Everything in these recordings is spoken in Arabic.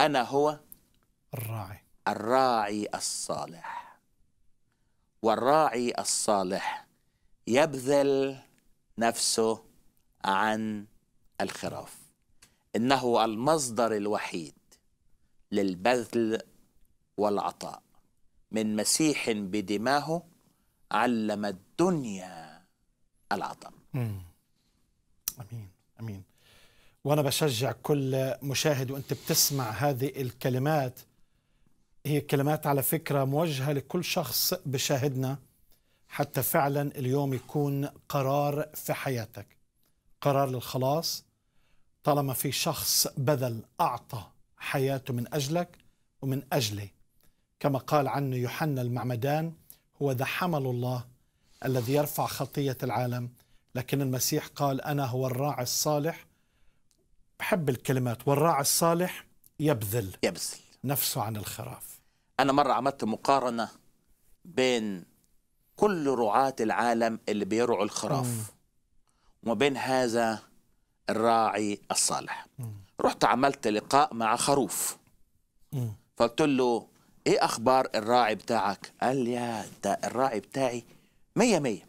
أنا هو الراعي الراعي الصالح والراعي الصالح يبذل نفسه عن الخراف انه المصدر الوحيد للبذل والعطاء من مسيح بدماه علم الدنيا العطاء امين امين وأنا بشجع كل مشاهد وأنت بتسمع هذه الكلمات هي كلمات على فكرة موجهة لكل شخص بشاهدنا حتى فعلا اليوم يكون قرار في حياتك قرار للخلاص طالما في شخص بذل أعطى حياته من أجلك ومن أجلي كما قال عنه يوحنا المعمدان هو ذا حمل الله الذي يرفع خطية العالم لكن المسيح قال أنا هو الراعي الصالح أحب الكلمات والراعي الصالح يبذل يبذل نفسه عن الخراف أنا مرة عملت مقارنة بين كل رعاة العالم اللي بيرعوا الخراف مم. وبين هذا الراعي الصالح مم. رحت عملت لقاء مع خروف مم. فقلت له ايه اخبار الراعي بتاعك قال لي يا ده الراعي بتاعي مية مية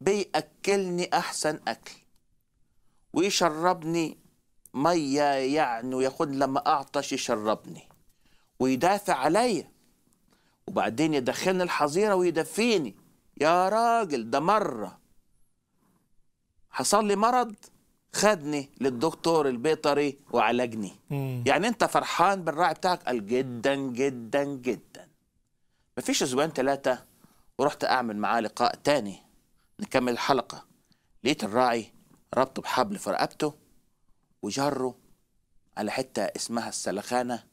بيأكلني احسن اكل ويشربني ميه يعني يقول لما اعطش يشربني ويدافع عليا وبعدين يدخلني الحظيره ويدفيني يا راجل ده مره حصل لي مرض خدني للدكتور البيطري وعالجني يعني انت فرحان بالراعي بتاعك قال جدا جدا جدا مفيش اسبوعين ثلاثه ورحت اعمل معاه لقاء تاني نكمل الحلقه لقيت الراعي ربطه بحبل في رقبته وجره على حتة اسمها السلخانة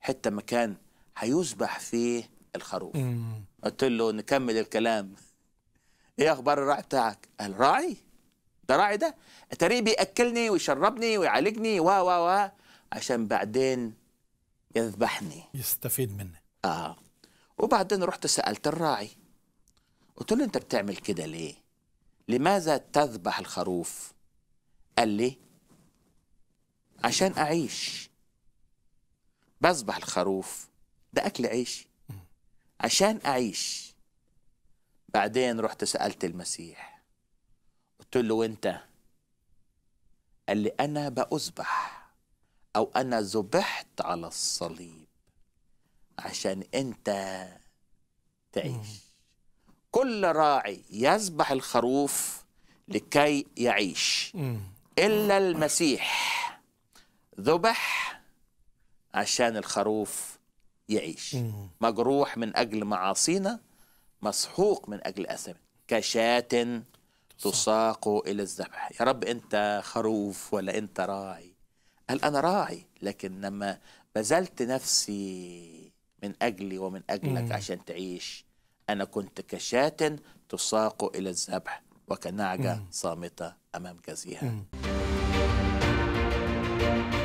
حتة مكان هيذبح فيه الخروف قلت له نكمل الكلام ايه اخبار الراعي بتاعك قال راعي ده راعي ده اتاريه بياكلني ويشربني ويعالجني و و و عشان بعدين يذبحني يستفيد مني اه وبعدين رحت سالت الراعي قلت له انت بتعمل كده ليه لماذا تذبح الخروف قال لي عشان أعيش بذبح الخروف ده أكل عيشي عشان أعيش بعدين رحت سألت المسيح قلت له وانت قال لي أنا بأذبح أو أنا ذبحت على الصليب عشان أنت تعيش كل راعي يذبح الخروف لكي يعيش إلا المسيح ذبح عشان الخروف يعيش مجروح من أجل معاصينا مسحوق من أجل أثم كشاة تساق إلى الذبح يا رب أنت خروف ولا أنت راعي قال أنا راعي لكن لما بذلت نفسي من أجلي ومن أجلك مم. عشان تعيش أنا كنت كشاة تساق إلى الذبح وكنعجة صامتة أمام جزيها مم.